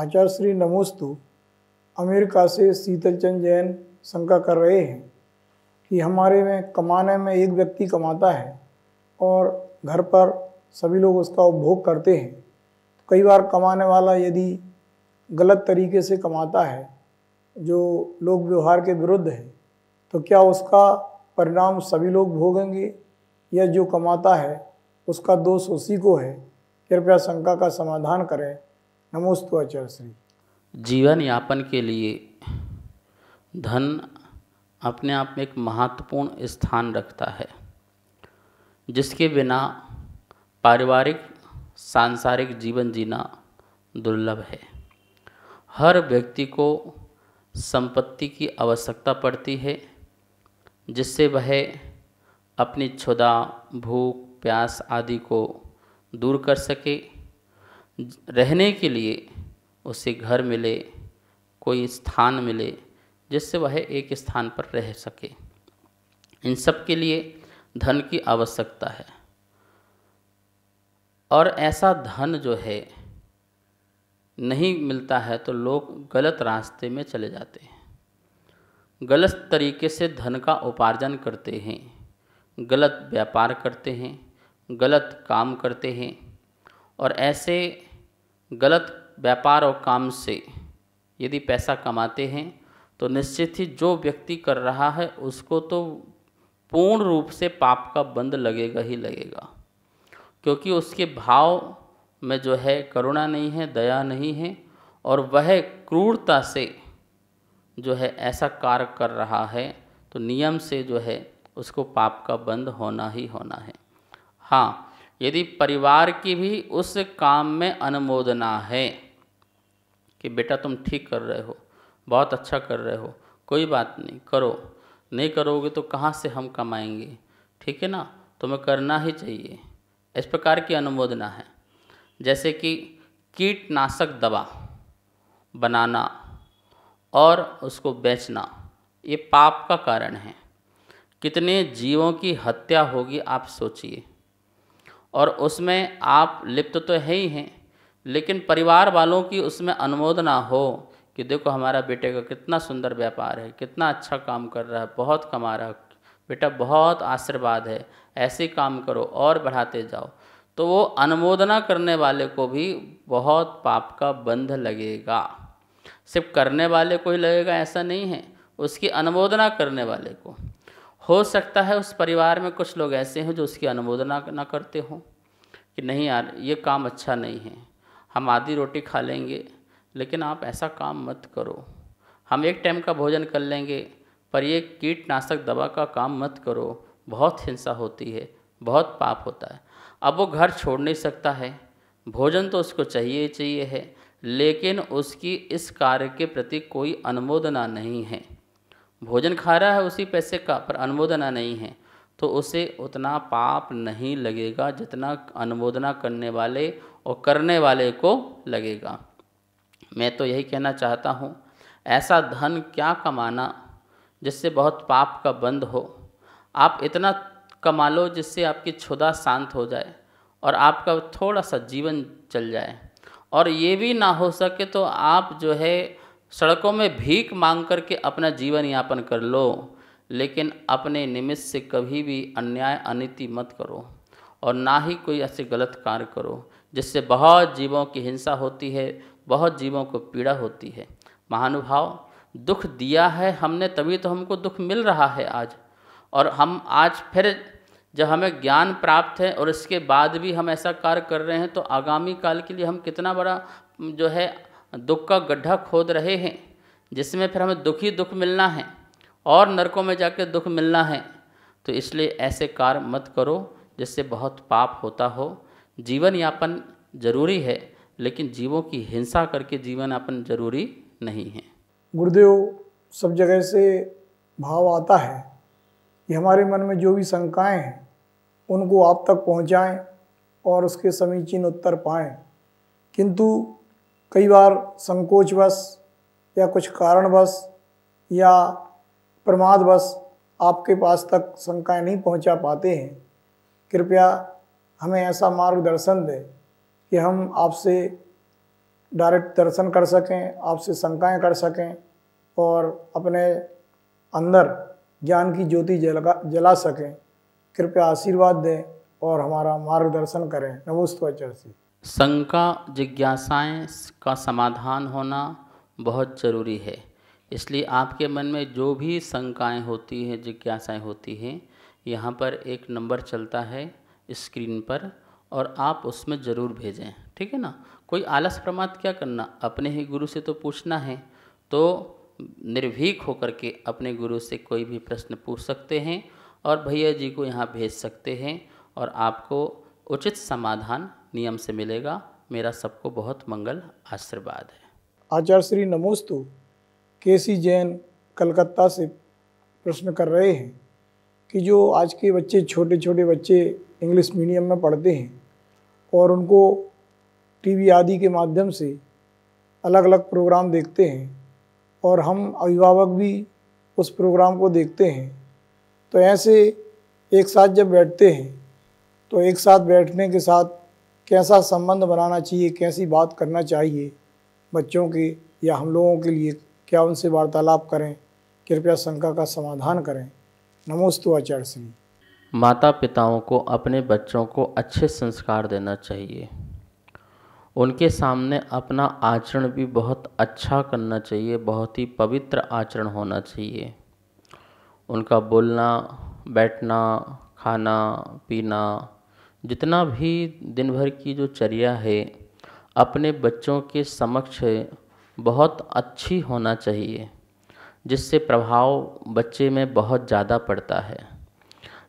आचार्य श्री नमोस्तु अमेरिका से शीतल चंद जैन शंका कर रहे हैं कि हमारे में कमाने में एक व्यक्ति कमाता है और घर पर सभी लोग उसका उपभोग करते हैं तो कई बार कमाने वाला यदि गलत तरीके से कमाता है जो लोग व्यवहार के विरुद्ध है तो क्या उसका परिणाम सभी लोग भोगेंगे या जो कमाता है उसका दोष उसी को है कृपया शंका का समाधान करें नमोस्तु आचार्य श्री जीवन यापन के लिए धन अपने आप में एक महत्वपूर्ण स्थान रखता है जिसके बिना पारिवारिक सांसारिक जीवन जीना दुर्लभ है हर व्यक्ति को संपत्ति की आवश्यकता पड़ती है जिससे वह अपनी क्षुदा भूख प्यास आदि को दूर कर सके रहने के लिए उसे घर मिले कोई स्थान मिले जिससे वह एक स्थान पर रह सके इन सब के लिए धन की आवश्यकता है और ऐसा धन जो है नहीं मिलता है तो लोग गलत रास्ते में चले जाते हैं गलत तरीके से धन का उपार्जन करते हैं गलत व्यापार करते हैं गलत काम करते हैं और ऐसे गलत व्यापार और काम से यदि पैसा कमाते हैं तो निश्चित ही जो व्यक्ति कर रहा है उसको तो पूर्ण रूप से पाप का बंद लगेगा ही लगेगा क्योंकि उसके भाव में जो है करुणा नहीं है दया नहीं है और वह क्रूरता से जो है ऐसा कार्य कर रहा है तो नियम से जो है उसको पाप का बंद होना ही होना है हाँ यदि परिवार की भी उस काम में अनुमोदना है कि बेटा तुम ठीक कर रहे हो बहुत अच्छा कर रहे हो कोई बात नहीं करो नहीं करोगे तो कहाँ से हम कमाएंगे ठीक है ना तुम्हें करना ही चाहिए इस प्रकार की अनुमोदना है जैसे कि कीटनाशक दवा बनाना और उसको बेचना ये पाप का कारण है कितने जीवों की हत्या होगी आप सोचिए और उसमें आप लिप्त तो है ही हैं लेकिन परिवार वालों की उसमें अनुमोदना हो कि देखो हमारा बेटे का कितना सुंदर व्यापार है कितना अच्छा काम कर रहा है बहुत कमा रहा है बेटा बहुत आशीर्वाद है ऐसे काम करो और बढ़ाते जाओ तो वो अनुमोदना करने वाले को भी बहुत पाप का बंध लगेगा सिर्फ करने वाले को ही लगेगा ऐसा नहीं है उसकी अनुमोदना करने वाले को हो सकता है उस परिवार में कुछ लोग ऐसे हों जो उसकी अनुमोदना ना करते हों कि नहीं यार ये काम अच्छा नहीं है हम आधी रोटी खा लेंगे लेकिन आप ऐसा काम मत करो हम एक टाइम का भोजन कर लेंगे पर ये कीटनाशक दवा का काम मत करो बहुत हिंसा होती है बहुत पाप होता है अब वो घर छोड़ नहीं सकता है भोजन तो उसको चाहिए चाहिए है लेकिन उसकी इस कार्य के प्रति कोई अनुमोदना नहीं है भोजन खा रहा है उसी पैसे का पर अनुमोदना नहीं है तो उसे उतना पाप नहीं लगेगा जितना अनुमोदना करने वाले और करने वाले को लगेगा मैं तो यही कहना चाहता हूँ ऐसा धन क्या कमाना जिससे बहुत पाप का बंद हो आप इतना कमा लो जिससे आपकी क्षुदा शांत हो जाए और आपका थोड़ा सा जीवन चल जाए और ये भी ना हो सके तो आप जो है सड़कों में भीख मांग करके अपना जीवन यापन कर लो लेकिन अपने निमित्त से कभी भी अन्याय अनिति मत करो और ना ही कोई ऐसे गलत कार्य करो जिससे बहुत जीवों की हिंसा होती है बहुत जीवों को पीड़ा होती है महानुभाव दुख दिया है हमने तभी तो हमको दुख मिल रहा है आज और हम आज फिर जब हमें ज्ञान प्राप्त है और इसके बाद भी हम ऐसा कार्य कर रहे हैं तो आगामी काल के लिए हम कितना बड़ा जो है दुख का गड्ढा खोद रहे हैं जिसमें फिर हमें दुखी दुख मिलना है और नरकों में जाकर दुख मिलना है तो इसलिए ऐसे कार्य मत करो जिससे बहुत पाप होता हो जीवन यापन जरूरी है लेकिन जीवों की हिंसा करके जीवन यापन जरूरी नहीं है गुरुदेव सब जगह से भाव आता है कि हमारे मन में जो भी शंकाएँ हैं उनको आप तक पहुँचाएँ और उसके समीचीन उत्तर पाएँ किंतु कई बार संकोचवश या कुछ कारणवश या प्रमादवश आपके पास तक शंकाएँ नहीं पहुंचा पाते हैं कृपया हमें ऐसा मार्गदर्शन दें कि हम आपसे डायरेक्ट दर्शन कर सकें आपसे शंकाएँ कर सकें और अपने अंदर ज्ञान की ज्योति जला जला सकें कृपया आशीर्वाद दें और हमारा मार्गदर्शन करें नमोस्तवाचर से शंका जिज्ञासाएं का समाधान होना बहुत ज़रूरी है इसलिए आपके मन में जो भी शंकाएं होती हैं जिज्ञासाएं होती हैं यहाँ पर एक नंबर चलता है स्क्रीन पर और आप उसमें ज़रूर भेजें ठीक है ना कोई आलस प्रमाद क्या करना अपने ही गुरु से तो पूछना है तो निर्भीक होकर के अपने गुरु से कोई भी प्रश्न पूछ सकते हैं और भैया जी को यहाँ भेज सकते हैं और आपको उचित समाधान नियम से मिलेगा मेरा सबको बहुत मंगल आशीर्वाद है आचार्य श्री नमोस्तु के सी जैन कलकत्ता से प्रश्न कर रहे हैं कि जो आज के बच्चे छोटे छोटे बच्चे इंग्लिश मीडियम में पढ़ते हैं और उनको टीवी आदि के माध्यम से अलग अलग प्रोग्राम देखते हैं और हम अभिभावक भी उस प्रोग्राम को देखते हैं तो ऐसे एक साथ जब बैठते हैं तो एक साथ बैठने के साथ कैसा संबंध बनाना चाहिए कैसी बात करना चाहिए बच्चों के या हम लोगों के लिए क्या उनसे वार्तालाप करें कृपया शंका का समाधान करें नमोस्तु आचार्य सिंह माता पिताओं को अपने बच्चों को अच्छे संस्कार देना चाहिए उनके सामने अपना आचरण भी बहुत अच्छा करना चाहिए बहुत ही पवित्र आचरण होना चाहिए उनका बोलना बैठना खाना पीना जितना भी दिन भर की जो चर्या है अपने बच्चों के समक्ष बहुत अच्छी होना चाहिए जिससे प्रभाव बच्चे में बहुत ज़्यादा पड़ता है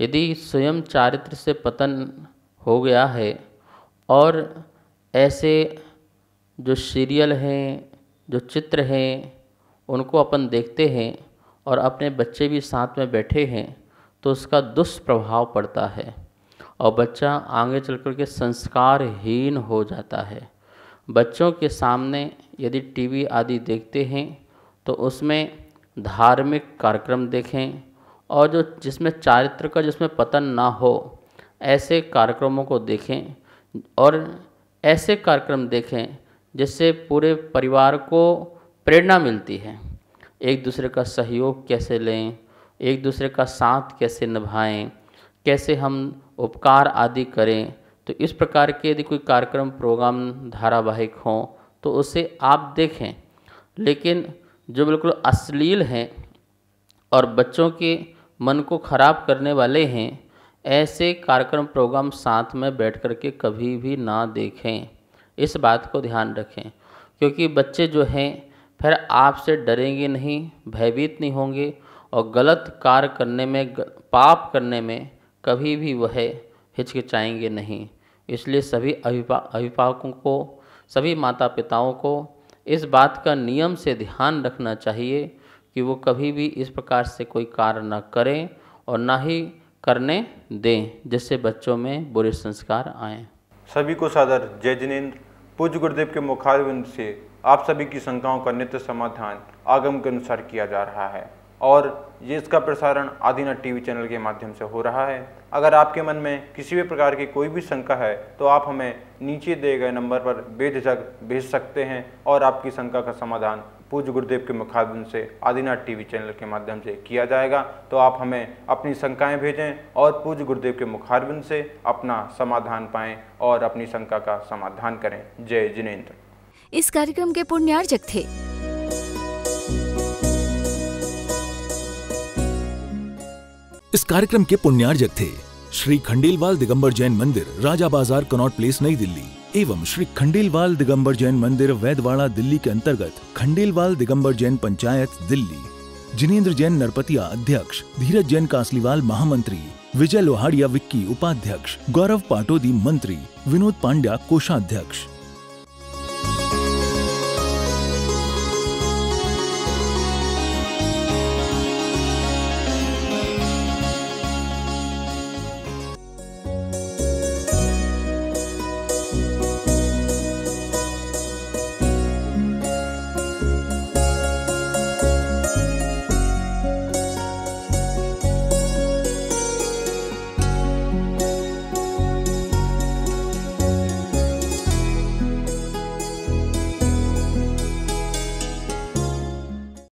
यदि स्वयं चारित्र से पतन हो गया है और ऐसे जो सीरियल हैं जो चित्र हैं उनको अपन देखते हैं और अपने बच्चे भी साथ में बैठे हैं तो उसका दुष्प्रभाव पड़ता है और बच्चा आगे चल कर के संस्कारहीन हो जाता है बच्चों के सामने यदि टीवी आदि देखते हैं तो उसमें धार्मिक कार्यक्रम देखें और जो जिसमें चारित्र का जिसमें पतन ना हो ऐसे कार्यक्रमों को देखें और ऐसे कार्यक्रम देखें जिससे पूरे परिवार को प्रेरणा मिलती है एक दूसरे का सहयोग कैसे लें एक दूसरे का साथ कैसे निभाएं कैसे हम उपकार आदि करें तो इस प्रकार के यदि कोई कार्यक्रम प्रोग्राम धारावाहिक हों तो उसे आप देखें लेकिन जो बिल्कुल अश्लील हैं और बच्चों के मन को ख़राब करने वाले हैं ऐसे कार्यक्रम प्रोग्राम साथ में बैठ कर के कभी भी ना देखें इस बात को ध्यान रखें क्योंकि बच्चे जो हैं फिर आपसे डरेंगे नहीं भयभीत नहीं होंगे और गलत कार्य करने में पाप करने में कभी भी वह हिचकिचाएंगे नहीं इसलिए सभी अभिपा अभिभावकों को सभी माता पिताओं को इस बात का नियम से ध्यान रखना चाहिए कि वो कभी भी इस प्रकार से कोई कार्य न करें और ना ही करने दें जिससे बच्चों में बुरे संस्कार आए सभी को सादर जय जिनेन्द्र पूज गुरुदेव के मुखारविंद से आप सभी की शंकाओं का नित्य समाधान आगम के अनुसार किया जा रहा है और ये इसका प्रसारण आदिनाथ टीवी चैनल के माध्यम से हो रहा है अगर आपके मन में किसी भी प्रकार की कोई भी शंका है तो आप हमें नीचे दिए गए नंबर पर बेझिझक भेज सकते हैं और आपकी शंका का समाधान पूज्य गुरुदेव के मुखादन से आदिनाथ टीवी चैनल के माध्यम से किया जाएगा तो आप हमें अपनी शंकाएँ भेजें और पूज्य गुरुदेव के मुखारबिन से अपना समाधान पाएँ और अपनी शंका का समाधान करें जय जिनेन्द्र इस कार्यक्रम के पुण्यार्जक थे इस कार्यक्रम के पुण्यार्जक थे श्री खंडेलवाल दिगंबर जैन मंदिर राजा बाजार कनॉट प्लेस नई दिल्ली एवं श्री खंडेलवाल दिगंबर जैन मंदिर वैदवाड़ा दिल्ली के अंतर्गत खंडेलवाल दिगंबर जैन पंचायत दिल्ली जिनेन्द्र जैन नरपतिया अध्यक्ष धीरज जैन कासलीवाल महामंत्री विजय लोहाड़िया विक्की उपाध्यक्ष गौरव पाटोदी मंत्री विनोद पांड्या कोषाध्यक्ष